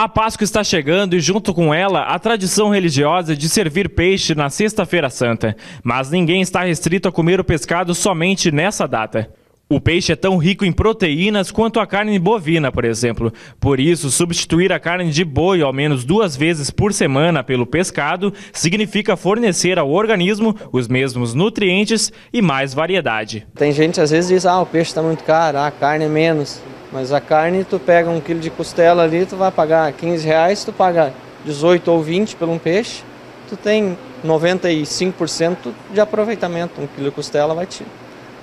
A Páscoa está chegando e, junto com ela, a tradição religiosa de servir peixe na Sexta-feira Santa. Mas ninguém está restrito a comer o pescado somente nessa data. O peixe é tão rico em proteínas quanto a carne bovina, por exemplo. Por isso, substituir a carne de boi ao menos duas vezes por semana pelo pescado significa fornecer ao organismo os mesmos nutrientes e mais variedade. Tem gente às vezes diz: ah, o peixe está muito caro, ah, a carne é menos. Mas a carne, tu pega um quilo de costela ali, tu vai pagar 15 reais, tu paga 18 ou 20 por um peixe, tu tem 95% de aproveitamento. Um quilo de costela vai te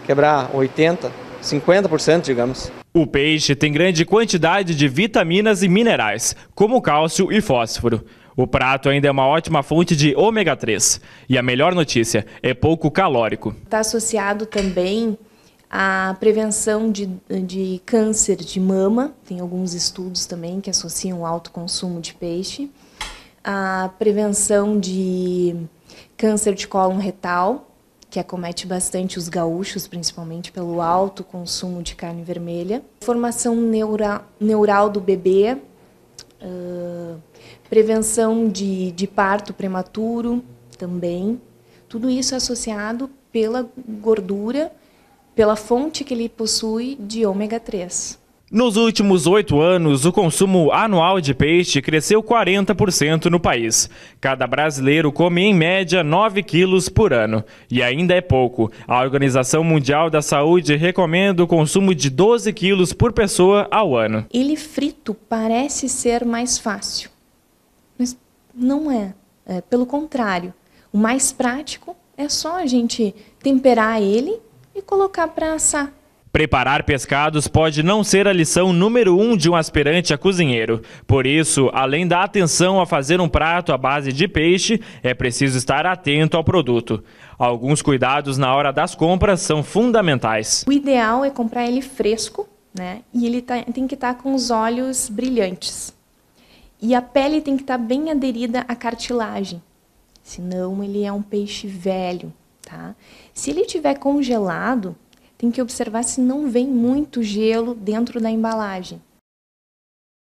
quebrar 80, 50%, digamos. O peixe tem grande quantidade de vitaminas e minerais, como cálcio e fósforo. O prato ainda é uma ótima fonte de ômega 3. E a melhor notícia, é pouco calórico. Está associado também a prevenção de, de câncer de mama, tem alguns estudos também que associam alto consumo de peixe, a prevenção de câncer de cólon retal, que acomete bastante os gaúchos, principalmente pelo alto consumo de carne vermelha, formação neura, neural do bebê, uh, prevenção de, de parto prematuro também, tudo isso é associado pela gordura pela fonte que ele possui de ômega 3. Nos últimos oito anos, o consumo anual de peixe cresceu 40% no país. Cada brasileiro come, em média, 9 quilos por ano. E ainda é pouco. A Organização Mundial da Saúde recomenda o consumo de 12 quilos por pessoa ao ano. Ele frito parece ser mais fácil, mas não é. é pelo contrário, o mais prático é só a gente temperar ele colocar para assar. Preparar pescados pode não ser a lição número um de um aspirante a cozinheiro. Por isso, além da atenção a fazer um prato à base de peixe, é preciso estar atento ao produto. Alguns cuidados na hora das compras são fundamentais. O ideal é comprar ele fresco, né? E ele tá, tem que estar tá com os olhos brilhantes. E a pele tem que estar tá bem aderida à cartilagem, senão ele é um peixe velho. Tá? Se ele tiver congelado, tem que observar se não vem muito gelo dentro da embalagem.